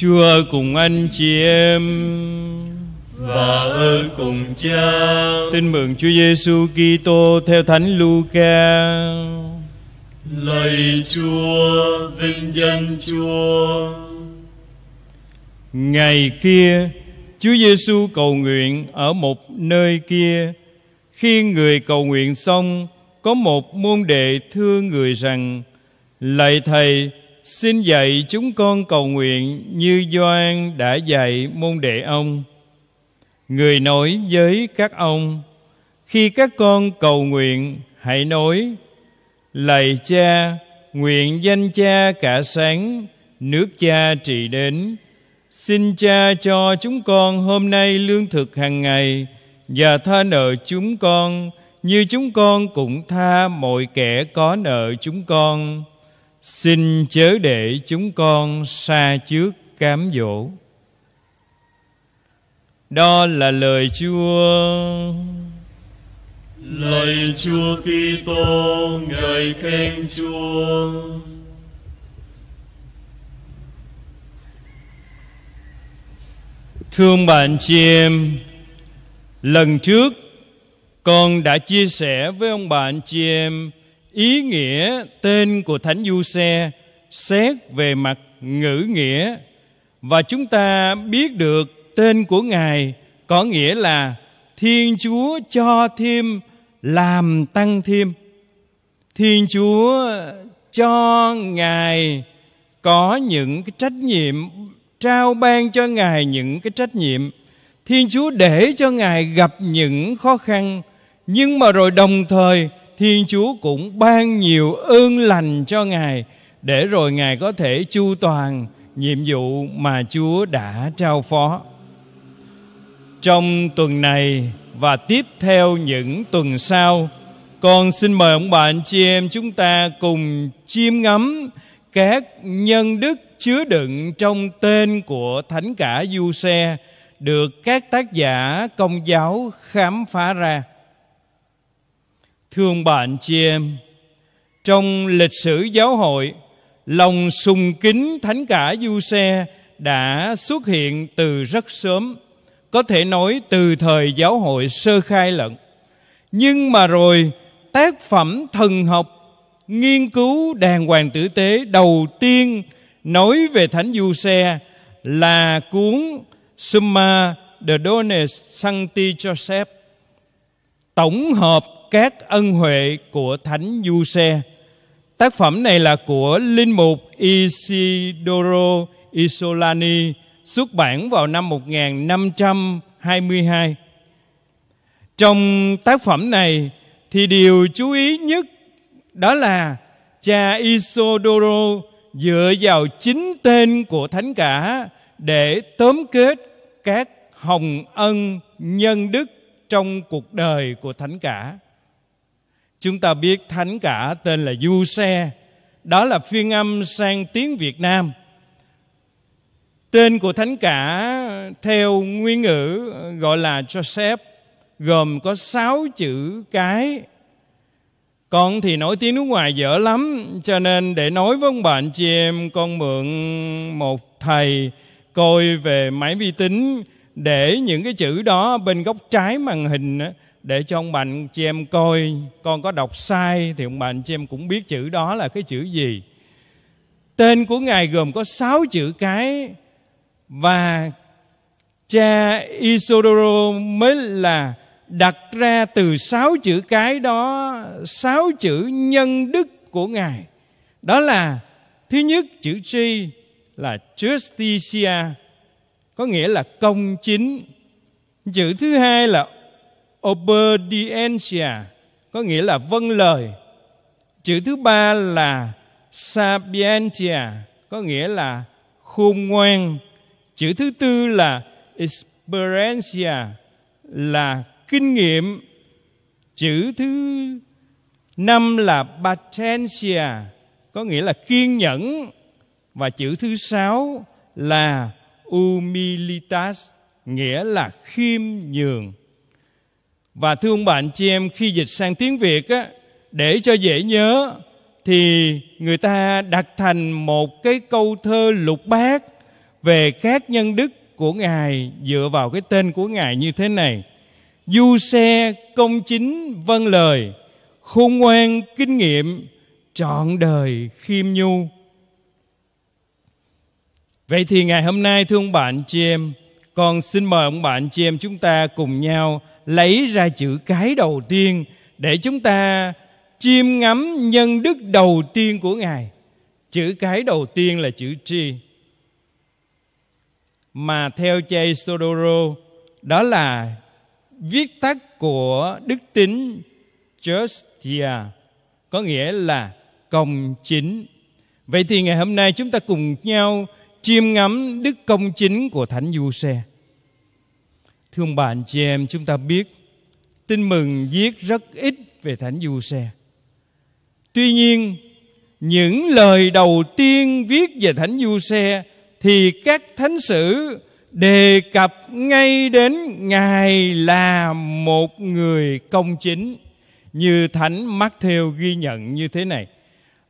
Chúa cùng anh chị em và ở cùng Cha. Tin mừng Chúa Giêsu Kitô theo Thánh Luca. Lạy Chúa, vinh danh Chúa. Ngày kia, Chúa Giêsu cầu nguyện ở một nơi kia. Khi người cầu nguyện xong, có một môn đệ thưa người rằng: Lạy thầy, Xin dạy chúng con cầu nguyện như Doan đã dạy môn đệ ông. Người nói với các ông, khi các con cầu nguyện hãy nói Lạy cha, nguyện danh cha cả sáng, nước cha trị đến. Xin cha cho chúng con hôm nay lương thực hàng ngày và tha nợ chúng con như chúng con cũng tha mọi kẻ có nợ chúng con xin chớ để chúng con xa trước cám dỗ đó là lời Chúa Lời Chúa Kitô ngợi khen Chúa Thương bạn chị em Lần trước con đã chia sẻ với ông bạn chị em ý nghĩa tên của thánh du xe xét về mặt ngữ nghĩa và chúng ta biết được tên của ngài có nghĩa là thiên chúa cho thêm làm tăng thêm thiên chúa cho ngài có những cái trách nhiệm trao ban cho ngài những cái trách nhiệm thiên chúa để cho ngài gặp những khó khăn nhưng mà rồi đồng thời Thiên Chúa cũng ban nhiều ơn lành cho Ngài Để rồi Ngài có thể chu toàn nhiệm vụ mà Chúa đã trao phó Trong tuần này và tiếp theo những tuần sau Con xin mời ông bà anh chị em chúng ta cùng chiêm ngắm Các nhân đức chứa đựng trong tên của Thánh cả Du Xe Được các tác giả công giáo khám phá ra thương bạn chị em trong lịch sử giáo hội lòng sùng kính thánh cả du xe đã xuất hiện từ rất sớm có thể nói từ thời giáo hội sơ khai lận nhưng mà rồi tác phẩm thần học nghiên cứu đàng hoàng tử tế đầu tiên nói về thánh du xe là cuốn Summa de Dones Sancti Joseph tổng hợp các ân huệ của Thánh Du Xe. Tác phẩm này là của Linh Mục Isidoro Isolani, xuất bản vào năm 1522. Trong tác phẩm này thì điều chú ý nhất đó là cha Isidoro dựa vào chính tên của thánh cả để tóm kết các hồng ân nhân đức trong cuộc đời của thánh cả Chúng ta biết thánh cả tên là Du Xe Đó là phiên âm sang tiếng Việt Nam Tên của thánh cả theo nguyên ngữ gọi là Joseph Gồm có sáu chữ cái con thì nói tiếng nước ngoài dở lắm Cho nên để nói với ông bạn chị em Con mượn một thầy coi về máy vi tính Để những cái chữ đó bên góc trái màn hình để cho ông bà anh chị em coi con có đọc sai thì ông bà anh chị em cũng biết chữ đó là cái chữ gì tên của ngài gồm có sáu chữ cái và cha Isodoro mới là đặt ra từ sáu chữ cái đó sáu chữ nhân đức của ngài đó là thứ nhất chữ tri là justicia có nghĩa là công chính chữ thứ hai là obediencia có nghĩa là vâng lời chữ thứ ba là sapientia có nghĩa là khôn ngoan chữ thứ tư là experiencia là kinh nghiệm chữ thứ năm là patencia có nghĩa là kiên nhẫn và chữ thứ sáu là humilitas nghĩa là khiêm nhường và thương bạn chị em khi dịch sang tiếng Việt á, để cho dễ nhớ thì người ta đặt thành một cái câu thơ lục bát về các nhân đức của ngài dựa vào cái tên của ngài như thế này du xe công chính vâng lời khôn ngoan kinh nghiệm trọn đời khiêm nhu vậy thì ngày hôm nay thương bạn chị em con xin mời ông bạn chị em chúng ta cùng nhau lấy ra chữ cái đầu tiên để chúng ta chiêm ngắm nhân đức đầu tiên của Ngài. Chữ cái đầu tiên là chữ tri. Mà theo Jay Sodoro, đó là viết tắt của đức tính Justia, có nghĩa là công chính. Vậy thì ngày hôm nay chúng ta cùng nhau chiêm ngắm đức công chính của Thánh Du Xe. Thưa ông bạn chị em chúng ta biết Tin mừng viết rất ít về Thánh Du Xe Tuy nhiên những lời đầu tiên viết về Thánh Du Xe Thì các thánh sử đề cập ngay đến Ngài là một người công chính Như Thánh Matthew ghi nhận như thế này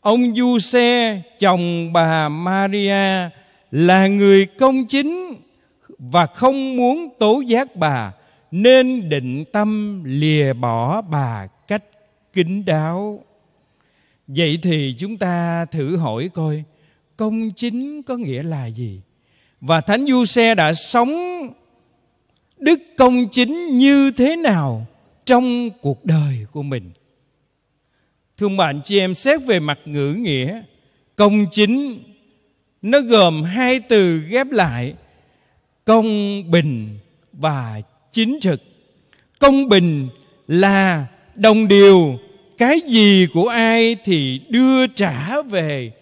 Ông Du Xe chồng bà Maria là người công chính và không muốn tố giác bà nên định tâm lìa bỏ bà cách kín đáo vậy thì chúng ta thử hỏi coi công chính có nghĩa là gì và thánh du xe đã sống đức công chính như thế nào trong cuộc đời của mình thưa bạn chị em xét về mặt ngữ nghĩa công chính nó gồm hai từ ghép lại công bình và chính trực công bình là đồng điều cái gì của ai thì đưa trả về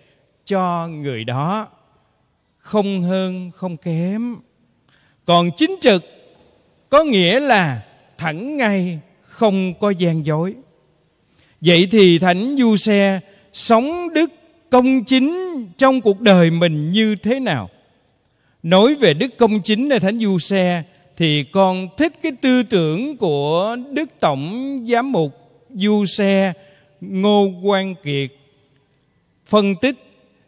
cho người đó không hơn không kém còn chính trực có nghĩa là thẳng ngay không có gian dối vậy thì thánh du xe sống đức công chính trong cuộc đời mình như thế nào nói về đức công chính ở thánh du xe thì con thích cái tư tưởng của đức tổng giám mục du xe ngô quang kiệt phân tích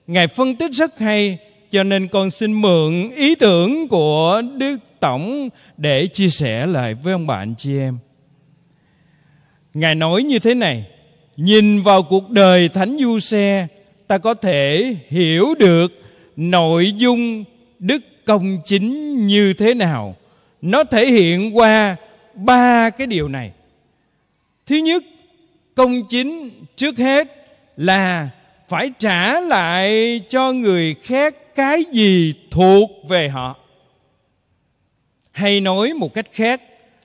ngài phân tích rất hay cho nên con xin mượn ý tưởng của đức tổng để chia sẻ lại với ông bạn chị em ngài nói như thế này nhìn vào cuộc đời thánh du xe ta có thể hiểu được nội dung đức công chính như thế nào nó thể hiện qua ba cái điều này thứ nhất công chính trước hết là phải trả lại cho người khác cái gì thuộc về họ hay nói một cách khác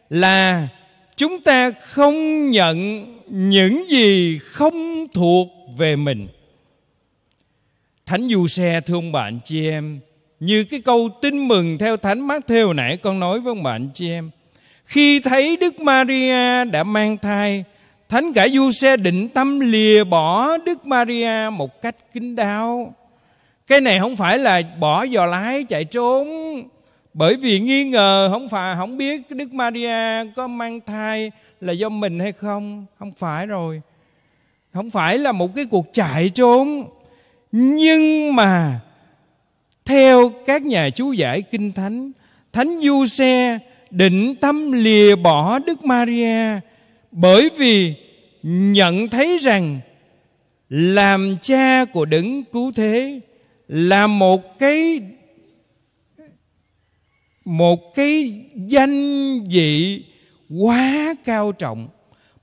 là chúng ta không nhận những gì không thuộc về mình Thánh Du Xe thương bạn chị em Như cái câu tin mừng theo Thánh Mát Theo nãy con nói với ông bạn chị em Khi thấy Đức Maria đã mang thai Thánh cả Du Xe định tâm lìa bỏ Đức Maria một cách kín đáo Cái này không phải là bỏ giò lái chạy trốn bởi vì nghi ngờ không phải không biết Đức Maria có mang thai là do mình hay không, không phải rồi. Không phải là một cái cuộc chạy trốn nhưng mà theo các nhà chú giải kinh thánh thánh du xe định tâm lìa bỏ đức maria bởi vì nhận thấy rằng làm cha của đấng cứu thế là một cái một cái danh vị quá cao trọng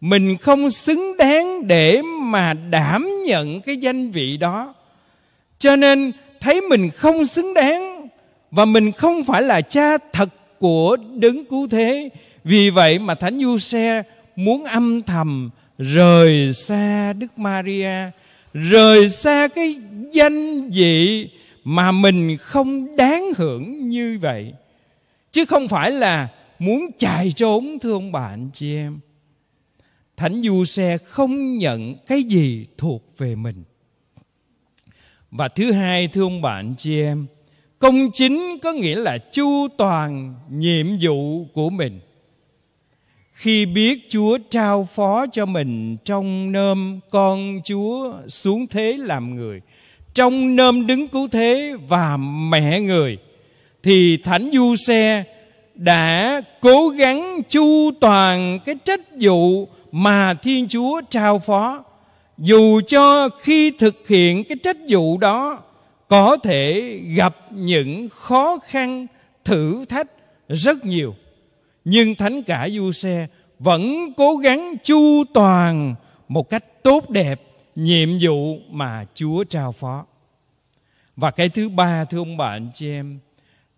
mình không xứng đáng để mà đảm nhận cái danh vị đó cho nên thấy mình không xứng đáng và mình không phải là cha thật của đấng cứu thế vì vậy mà thánh du xe muốn âm thầm rời xa đức maria rời xa cái danh vị mà mình không đáng hưởng như vậy chứ không phải là muốn chạy trốn thưa ông bà chị em thánh du xe không nhận cái gì thuộc về mình và thứ hai thưa ông bạn chị em công chính có nghĩa là chu toàn nhiệm vụ của mình khi biết chúa trao phó cho mình trong nôm con chúa xuống thế làm người trong nôm đứng cứu thế và mẹ người thì thánh du xe đã cố gắng chu toàn cái trách vụ mà thiên chúa trao phó dù cho khi thực hiện cái trách vụ đó có thể gặp những khó khăn thử thách rất nhiều nhưng thánh cả du xe vẫn cố gắng chu toàn một cách tốt đẹp nhiệm vụ mà chúa trao phó và cái thứ ba thưa ông bà anh chị em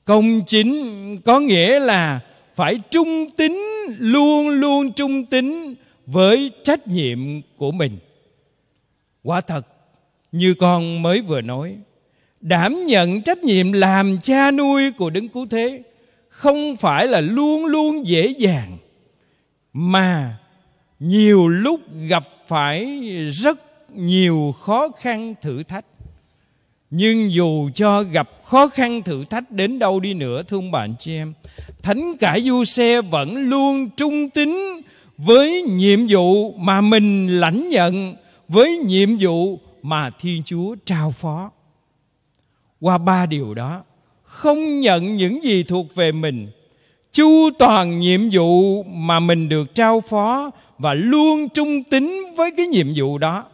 công chính có nghĩa là phải trung tín luôn luôn trung tín với trách nhiệm của mình quả thật như con mới vừa nói đảm nhận trách nhiệm làm cha nuôi của đấng cứu thế không phải là luôn luôn dễ dàng mà nhiều lúc gặp phải rất nhiều khó khăn thử thách nhưng dù cho gặp khó khăn thử thách đến đâu đi nữa thương bạn chị em thánh cả du xe vẫn luôn trung tín với nhiệm vụ mà mình lãnh nhận với nhiệm vụ mà Thiên Chúa trao phó. Qua ba điều đó, không nhận những gì thuộc về mình, chu toàn nhiệm vụ mà mình được trao phó và luôn trung tín với cái nhiệm vụ đó.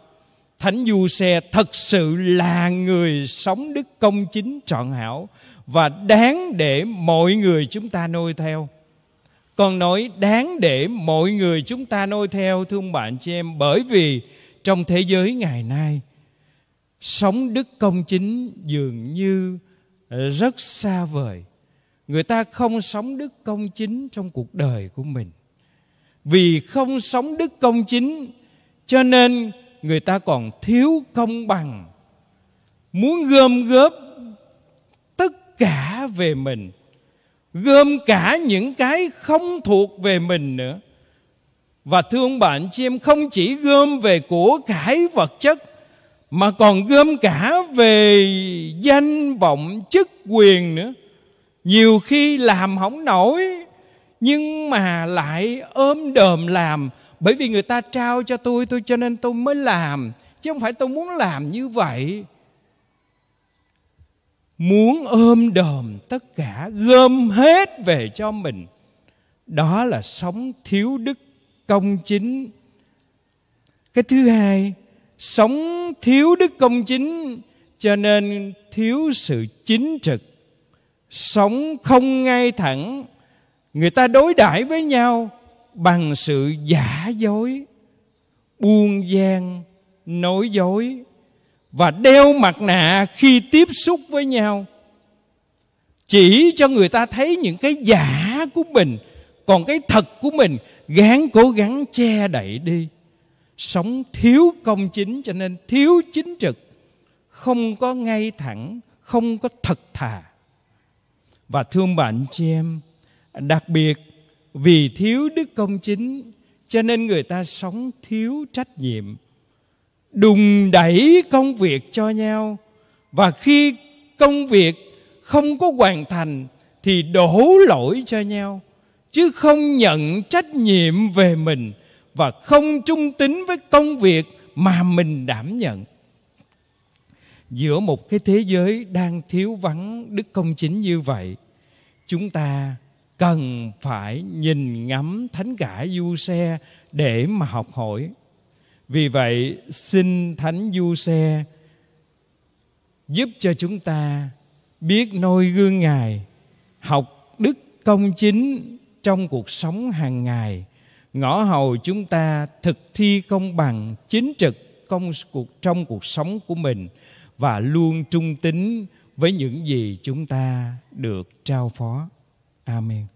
Thánh Du Xe thật sự là người sống đức công chính trọn hảo và đáng để mọi người chúng ta noi theo. còn nói đáng để mọi người chúng ta noi theo thưa bạn chị em bởi vì trong thế giới ngày nay sống đức công chính dường như rất xa vời người ta không sống đức công chính trong cuộc đời của mình vì không sống đức công chính cho nên người ta còn thiếu công bằng muốn gom góp tất cả về mình gom cả những cái không thuộc về mình nữa và thương bạn chị em không chỉ gom về của cải vật chất mà còn gom cả về danh vọng chức quyền nữa nhiều khi làm không nổi nhưng mà lại ôm đờm làm bởi vì người ta trao cho tôi tôi cho nên tôi mới làm chứ không phải tôi muốn làm như vậy muốn ôm đờm tất cả gom hết về cho mình đó là sống thiếu đức công chính cái thứ hai sống thiếu đức công chính cho nên thiếu sự chính trực sống không ngay thẳng người ta đối đãi với nhau bằng sự giả dối buông gian nói dối và đeo mặt nạ khi tiếp xúc với nhau chỉ cho người ta thấy những cái giả của mình còn cái thật của mình gán cố gắng che đậy đi sống thiếu công chính cho nên thiếu chính trực không có ngay thẳng không có thật thà và thương bạn chị em đặc biệt vì thiếu đức công chính cho nên người ta sống thiếu trách nhiệm đùng đẩy công việc cho nhau và khi công việc không có hoàn thành thì đổ lỗi cho nhau chứ không nhận trách nhiệm về mình và không trung tính với công việc mà mình đảm nhận giữa một cái thế giới đang thiếu vắng đức công chính như vậy chúng ta cần phải nhìn ngắm thánh cả du xe để mà học hỏi vì vậy xin thánh du xe giúp cho chúng ta biết noi gương ngài học đức công chính trong cuộc sống hàng ngày ngõ hầu chúng ta thực thi công bằng chính trực công cuộc trong cuộc sống của mình và luôn trung tín với những gì chúng ta được trao phó amen